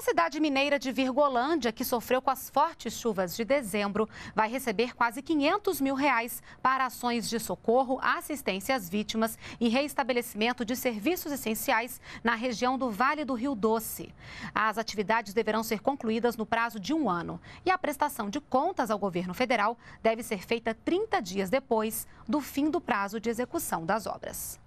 A cidade mineira de Virgolândia, que sofreu com as fortes chuvas de dezembro, vai receber quase 500 mil reais para ações de socorro, assistência às vítimas e reestabelecimento de serviços essenciais na região do Vale do Rio Doce. As atividades deverão ser concluídas no prazo de um ano e a prestação de contas ao governo federal deve ser feita 30 dias depois do fim do prazo de execução das obras.